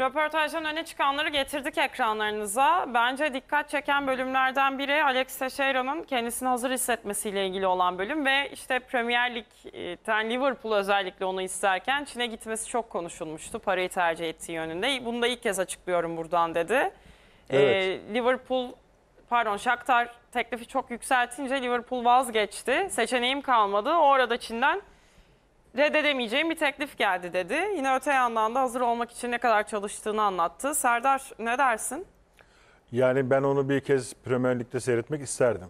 Röportajdan öne çıkanları getirdik ekranlarınıza. Bence dikkat çeken bölümlerden biri Alex Teixeira'nın kendisini hazır hissetmesiyle ilgili olan bölüm ve işte Premier Lig'den e, Liverpool özellikle onu isterken Çin'e gitmesi çok konuşulmuştu. Parayı tercih ettiği yönünde. Bunu da ilk kez açıklıyorum buradan dedi. E, evet. Ee, Liverpool pardon Shakhtar teklifi çok yükseltince Liverpool vazgeçti. Seçeneğim kalmadı. O arada Çin'den reddedemeyeceğim bir teklif geldi dedi. Yine öte yandan da hazır olmak için ne kadar çalıştığını anlattı. Serdar ne dersin? Yani ben onu bir kez Premier Lig'de seyretmek isterdim.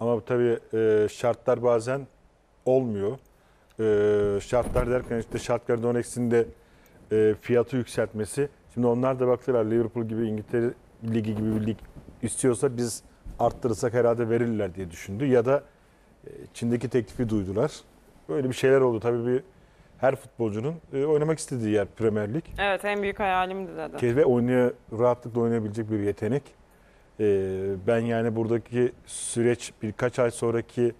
Ama tabii e, şartlar bazen olmuyor. E, şartlar derken işte şartları Donetsk'in de e, fiyatı yükseltmesi. Şimdi onlar da baktılar Liverpool gibi İngiltere Ligi gibi bir lig istiyorsa biz arttırırsak herhalde verirler diye düşündü. Ya da e, Çin'deki teklifi duydular. Böyle bir şeyler oldu tabii bir her futbolcunun e, oynamak istediği yer Premier Lig. Evet en büyük hayalimdi dedi. Kes ve oynaya, rahatlıkla oynayabilecek bir yetenek. E, ben yani buradaki süreç birkaç ay sonraki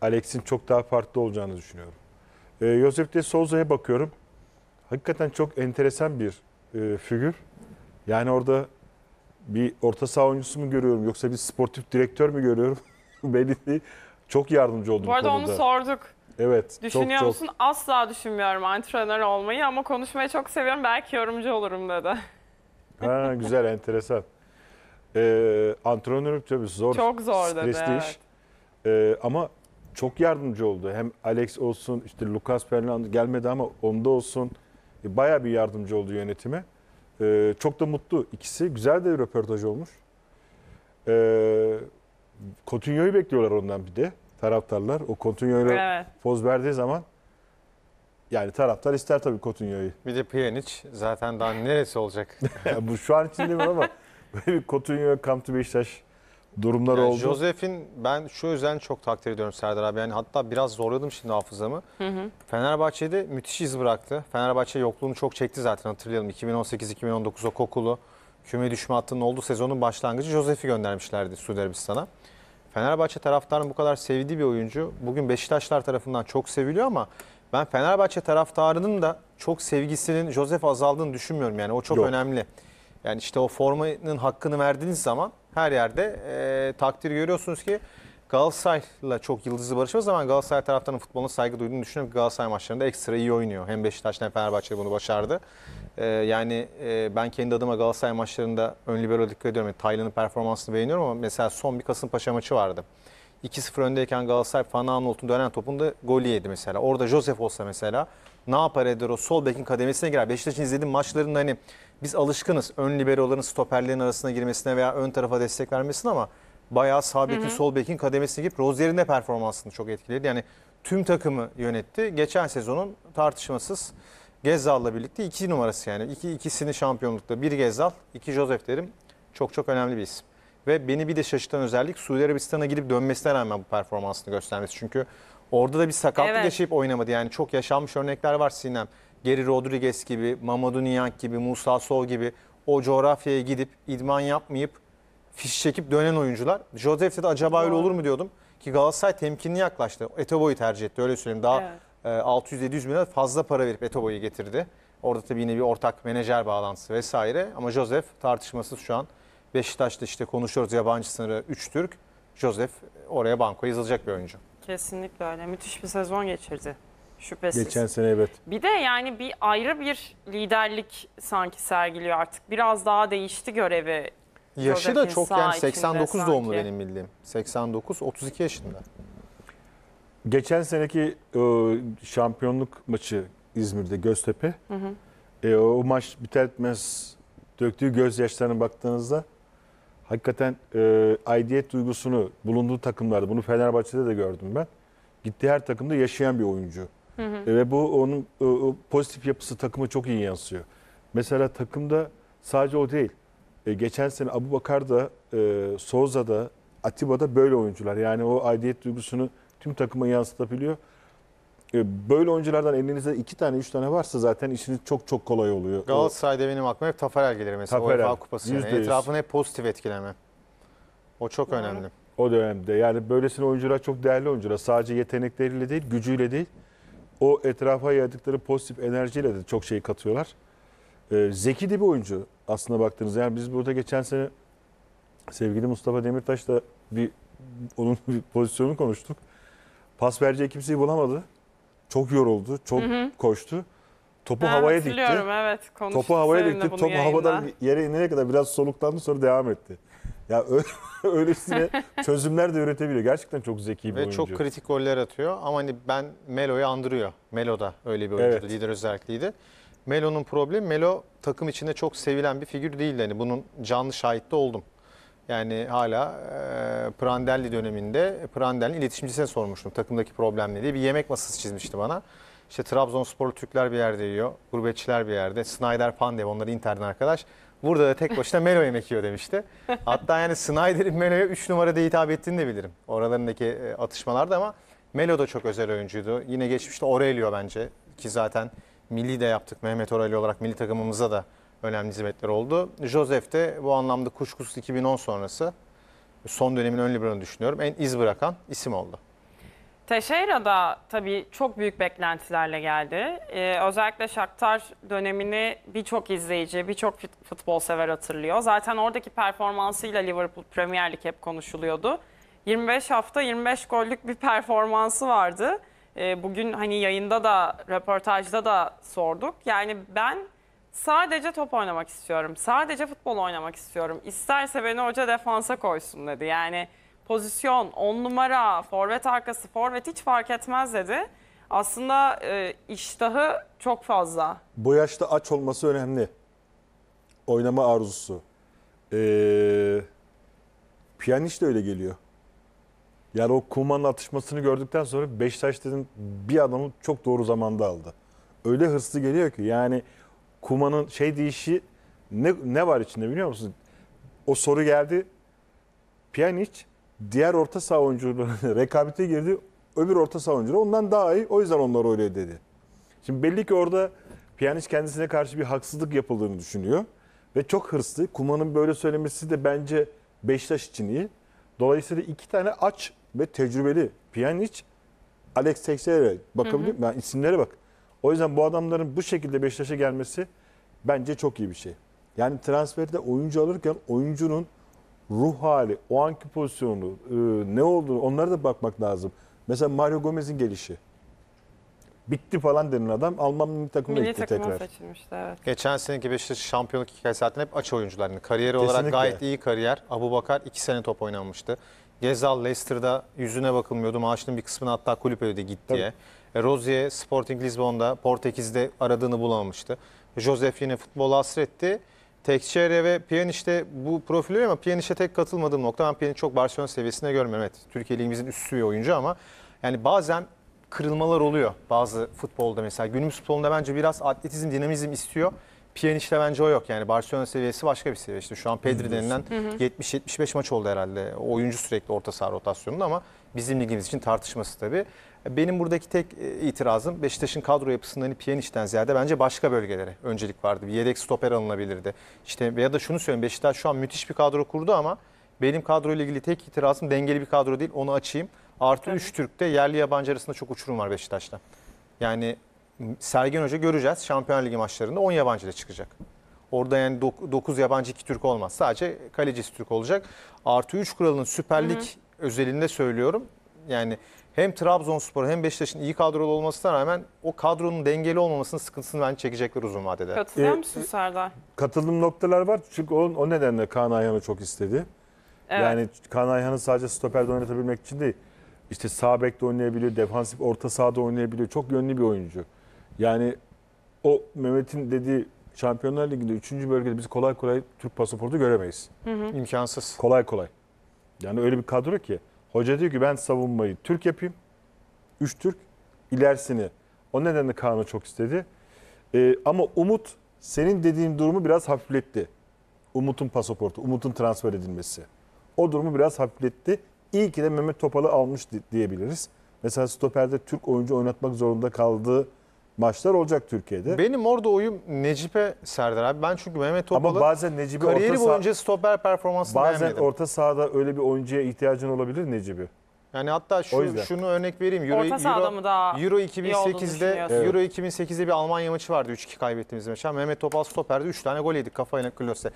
Alex'in çok daha farklı olacağını düşünüyorum. E, Josep de Souza'ya bakıyorum. Hakikaten çok enteresan bir e, figür. Yani orada bir orta saha oyuncusu mu görüyorum yoksa bir sportif direktör mü görüyorum? Belli değil. Çok yardımcı oldu Bu arada konuda. onu sorduk. Evet. Düşünüyor çok, musun? Çok. Asla düşünmüyorum antrenör olmayı ama konuşmayı çok seviyorum. Belki yorumcu olurum dedi. Ha, güzel, enteresan. Ee, antrenörlük tabii zor. Çok zor stresli dedi. Stresli iş. Evet. Ee, ama çok yardımcı oldu. Hem Alex olsun, işte Lucas Fernando gelmedi ama onda olsun. E, baya bir yardımcı oldu yönetime. E, çok da mutlu ikisi. Güzel de bir röportaj olmuş. E, Coutinho'yu bekliyorlar ondan bir de taraftarlar. O Coutinho'yla evet. poz verdiği zaman yani taraftar ister tabii Coutinho'yu. Bir de Pjanic zaten daha neresi olacak? Bu şu an için değil ama böyle bir Coutinho, Kamtu Beşiktaş durumlar yani oldu. Josef'in ben şu özelini çok takdir ediyorum Serdar abi. Yani hatta biraz zorladım şimdi hafızamı. Hı hı. Fenerbahçe'de müthiş iz bıraktı. Fenerbahçe yokluğunu çok çekti zaten hatırlayalım. 2018-2019 o kokulu küme düşme hattının olduğu sezonun başlangıcı Josef'i göndermişlerdi Suudi Arabistan'a. Fenerbahçe taraftarının bu kadar sevdiği bir oyuncu. Bugün Beşiktaşlar tarafından çok seviliyor ama ben Fenerbahçe taraftarının da çok sevgisinin Josef azaldığını düşünmüyorum. Yani o çok Yok. önemli. Yani işte o formanın hakkını verdiğiniz zaman her yerde e, takdir görüyorsunuz ki Galatasaray'la çok yıldızlı barışmaz ama Galatasaray taraftarının futboluna saygı duyduğunu düşünüyorum. Galatasaray maçlarında ekstra iyi oynuyor. Hem Beşiktaş hem Fenerbahçe bunu başardı. Ee, yani e, ben kendi adıma Galatasaray maçlarında ön libero dikkat ediyorum. Yani Taylan'ın performansını beğeniyorum ama mesela son bir Kasımpaşa maçı vardı. 2-0 öndeyken Galatasaray fanağın Arnold'un dönen topunda golü yedi mesela. Orada Josef olsa mesela ne yapar eder o sol bekin kademesine girer. Beşiktaş'ın izlediğim maçlarında hani biz alışkınız ön liberoların stoperlerin arasına girmesine veya ön tarafa destek vermesine ama bayağı sağ bekin, sol bekin kademesine girip Rozier'in de performansını çok etkiledi. Yani tüm takımı yönetti. Geçen sezonun tartışmasız Gezzal'la birlikte iki numarası yani. İki, ikisini şampiyonlukta. Bir Gezzal, iki Josef derim. Çok çok önemli bir isim. Ve beni bir de şaşırtan özellik Suudi Arabistan'a girip dönmesine rağmen bu performansını göstermesi. Çünkü orada da bir sakatlık evet. yaşayıp oynamadı. Yani çok yaşanmış örnekler var Sinem. Geri Rodriguez gibi, Mamadou Niang gibi, Musa Sov gibi o coğrafyaya gidip idman yapmayıp fiş çekip dönen oyuncular. Josef'te de acaba öyle olur mu diyordum. Ki Galatasaray temkinli yaklaştı. Eteboy'u tercih etti öyle söyleyeyim. Daha Evet. 600-700 bin lira fazla para verip Eteboy'u getirdi. Orada tabii yine bir ortak menajer bağlantısı vesaire. Ama Josef tartışmasız şu an. Beşiktaş'ta işte konuşuyoruz yabancı sınırı 3 Türk. Josef oraya banko yazılacak bir oyuncu. Kesinlikle öyle. Müthiş bir sezon geçirdi. Şüphesiz. Geçen sene evet. Bir de yani bir ayrı bir liderlik sanki sergiliyor artık. Biraz daha değişti görevi Yaşı da çok yani 89 doğumlu benim bildiğim. 89, 32 yaşında. Geçen seneki e, şampiyonluk maçı İzmir'de Göztepe. Hı hı. E, o maç biter bitmez döktüğü gözyaşlarına baktığınızda hakikaten e, aidiyet duygusunu bulunduğu takımlarda bunu Fenerbahçe'de de gördüm ben. Gittiği her takımda yaşayan bir oyuncu. Hı hı. E, ve bu onun e, pozitif yapısı takıma çok iyi yansıyor. Mesela takımda sadece o değil. E, geçen sene Abu Bakar da, e, Souza da, Atiba da böyle oyuncular. Yani o aidiyet duygusunu tüm takıma yansıtabiliyor. E, böyle oyunculardan elinizde iki tane, üç tane varsa zaten işiniz çok çok kolay oluyor. Galatasaray'da benim aklıma hep Tafarel gelir mesela. Tafarel, UEFA Kupası yani. %100. Etrafını hep pozitif etkileme. O çok Doğru. önemli. O dönemde. Yani böylesine oyuncular çok değerli oyuncular. Sadece yetenekleriyle değil, gücüyle değil. O etrafa yaydıkları pozitif enerjiyle de çok şey katıyorlar. E, zeki de bir oyuncu aslında baktığınızda yani biz burada geçen sene sevgili Mustafa Demirtaş da bir onun bir pozisyonunu konuştuk. Pas vereceği kimseyi bulamadı. Çok yoruldu, çok hı hı. koştu. Topu ben havaya dikti. evet. Topu havaya dikti. Topu yayında. havadan yere inene kadar biraz soluklandı sonra devam etti. Ya öyle, öylesine çözümler de üretebiliyor. Gerçekten çok zeki bir Ve oyuncu. Ve çok kritik goller atıyor ama hani ben Melo'yu andırıyor. Melo da öyle bir oyuncu, evet. lider özelliğiydi. Melo'nun problemi Melo takım içinde çok sevilen bir figür değil. Yani bunun canlı şahitte oldum. Yani hala e, Prandelli döneminde e, Prandelli iletişimcisine sormuştum takımdaki problem ne diye. Bir yemek masası çizmişti bana. İşte Trabzonsporlu Türkler bir yerde yiyor, gurbetçiler bir yerde. Snyder, Pandev onlar Inter'den arkadaş. Burada da tek başına Melo yemek yiyor demişti. Hatta yani Snyder'in Melo'ya 3 numarada hitap ettiğini de bilirim. Oralarındaki e, atışmalarda ama Melo da çok özel oyuncuydu. Yine geçmişte Aurelio bence ki zaten milli de yaptık. Mehmet Orali olarak milli takımımıza da önemli hizmetler oldu. Josef de bu anlamda kuşkusuz 2010 sonrası son dönemin ön liberonu düşünüyorum. En iz bırakan isim oldu. Teixeira da tabii çok büyük beklentilerle geldi. Ee, özellikle Shakhtar dönemini birçok izleyici, birçok futbol sever hatırlıyor. Zaten oradaki performansıyla Liverpool Premier Lig hep konuşuluyordu. 25 hafta 25 gollük bir performansı vardı. Ee, bugün hani yayında da röportajda da sorduk. Yani ben sadece top oynamak istiyorum. Sadece futbol oynamak istiyorum. İsterse beni hoca defansa koysun dedi. Yani pozisyon, on numara, forvet arkası, forvet hiç fark etmez dedi. Aslında e, iştahı çok fazla. Bu yaşta aç olması önemli. Oynama arzusu. Ee, Piyaniş de öyle geliyor. Yani o Kuman'ın atışmasını gördükten sonra Beşiktaş dedim bir adamı çok doğru zamanda aldı. Öyle hırslı geliyor ki yani Kuman'ın şey deyişi ne, ne var içinde biliyor musun? O soru geldi. Pjanic diğer orta saha oyuncularına rekabete girdi. Öbür orta saha oyuncuları ondan daha iyi. O yüzden onlar öyle dedi. Şimdi belli ki orada Pjanic kendisine karşı bir haksızlık yapıldığını düşünüyor. Ve çok hırslı. Kuman'ın böyle söylemesi de bence Beşiktaş için iyi. Dolayısıyla iki tane aç ve tecrübeli. Pjanic, Alex Teixeira bakabilir miyim? Yani isimlere bak. O yüzden bu adamların bu şekilde Beşiktaş'a gelmesi bence çok iyi bir şey. Yani transferde oyuncu alırken oyuncunun ruh hali, o anki pozisyonu, e, ne olduğunu onlara da bakmak lazım. Mesela Mario Gomez'in gelişi. Bitti falan denen adam Alman milli takımına Milli gitti tekrar. seçilmişti evet. Geçen seneki Beşiktaş şampiyonluk hikayesi zaten hep aç oyuncuların. Kariyeri olarak gayet iyi kariyer. Abu Bakar 2 sene top oynanmıştı. Gezal Leicester'da yüzüne bakılmıyordu. Maaşının bir kısmını hatta kulüp ödedi git diye. E, Rozier Sporting Lisbon'da Portekiz'de aradığını bulamamıştı. Josef yine futbola hasretti. Tekçeri ve Pjanic'te bu profilleri ama Pjanic'e tek katılmadığım nokta. Ben Pjanic çok Barcelona seviyesinde görmüyorum. Evet Türkiye Ligimizin üstü bir oyuncu ama yani bazen kırılmalar oluyor bazı futbolda mesela. Günümüz futbolunda bence biraz atletizm, dinamizm istiyor. Pjanic'te bence o yok. Yani Barcelona seviyesi başka bir seviye. İşte şu an Pedri denilen 70-75 maç oldu herhalde. O oyuncu sürekli orta saha rotasyonunda ama bizim ligimiz için tartışması tabii. Benim buradaki tek e, itirazım Beşiktaş'ın kadro yapısından hani Pjanic'ten ziyade bence başka bölgelere öncelik vardı. Bir yedek stoper alınabilirdi. İşte veya da şunu söyleyeyim Beşiktaş şu an müthiş bir kadro kurdu ama benim kadroyla ilgili tek itirazım dengeli bir kadro değil. Onu açayım. Artı 3 Türk'te yerli yabancı arasında çok uçurum var Beşiktaş'ta. Yani Sergen Hoca göreceğiz. Şampiyon Ligi maçlarında 10 yabancı ile çıkacak. Orada yani 9 yabancı 2 Türk olmaz. Sadece kalecisi Türk olacak. Artı 3 kuralının süperlik Lig hı hı. özelinde söylüyorum. Yani hem Trabzonspor hem Beşiktaş'ın iyi kadrolu olmasına rağmen o kadronun dengeli olmamasının sıkıntısını ben çekecekler uzun vadede. Katılıyor e, musun ee, Serdar? Katıldığım noktalar var. Çünkü o, o nedenle Kaan Ayhan'ı çok istedi. Evet. Yani Kaan Ayhan'ı sadece stoperde oynatabilmek için değil. İşte sağ bekte oynayabiliyor, defansif orta sahada oynayabiliyor. Çok yönlü bir oyuncu. Yani o Mehmet'in dediği Şampiyonlar Ligi'nde 3. bölgede biz kolay kolay Türk pasaportu göremeyiz. Hı hı. İmkansız. Kolay kolay. Yani öyle bir kadro ki hoca diyor ki ben savunmayı Türk yapayım. 3 Türk ilerisini. O nedenle Kaan'ı çok istedi. Ee, ama Umut senin dediğin durumu biraz hafifletti. Umut'un pasaportu, Umut'un transfer edilmesi. O durumu biraz hafifletti. İyi ki de Mehmet Topal'ı almış diyebiliriz. Mesela stoperde Türk oyuncu oynatmak zorunda kaldığı maçlar olacak Türkiye'de. Benim orada oyum Necip'e Serdar abi. Ben çünkü Mehmet Topal'ın Ama bazen Necip'i kariyeri orta boyunca stoper performansını bazen beğenmedim. Bazen orta sahada öyle bir oyuncuya ihtiyacın olabilir Necip'i. Yani hatta şu, şunu örnek vereyim. Euro, Orta Euro, daha Euro 2008'de Euro 2008'de bir Almanya maçı vardı 3-2 kaybettiğimiz maç. Mehmet Topal stoperde 3 tane gol yedik kafayla Klose.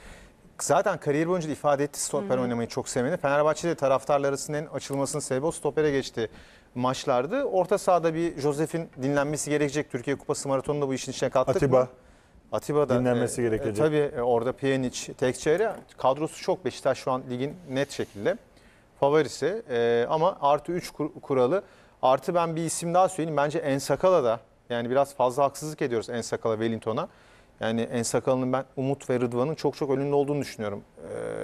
Zaten kariyer boyunca ifade etti stoper Hı oynamayı çok sevmedi. Fenerbahçe'de taraftarlar arasında açılmasının sebebi o stopere geçti maçlardı. Orta sahada bir Josef'in dinlenmesi gerekecek. Türkiye Kupası maratonunda bu işin içine kattık Atiba. mı? Atiba da dinlenmesi e, e gerekecek. E, tabii orada Pjanic, Tekçeri kadrosu çok Beşiktaş şu an ligin net şekilde favorisi. E, ama artı 3 kur, kuralı. Artı ben bir isim daha söyleyeyim. Bence Ensakala da yani biraz fazla haksızlık ediyoruz Ensakala Wellington'a. Yani Ensakala'nın ben Umut ve Rıdvan'ın çok çok önünde olduğunu düşünüyorum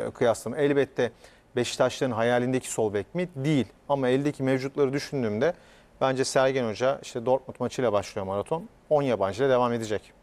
e, kıyaslama. Elbette Beşiktaşların hayalindeki sol bek mi? Değil. Ama eldeki mevcutları düşündüğümde bence Sergen Hoca işte Dortmund maçıyla başlıyor maraton. 10 ile devam edecek.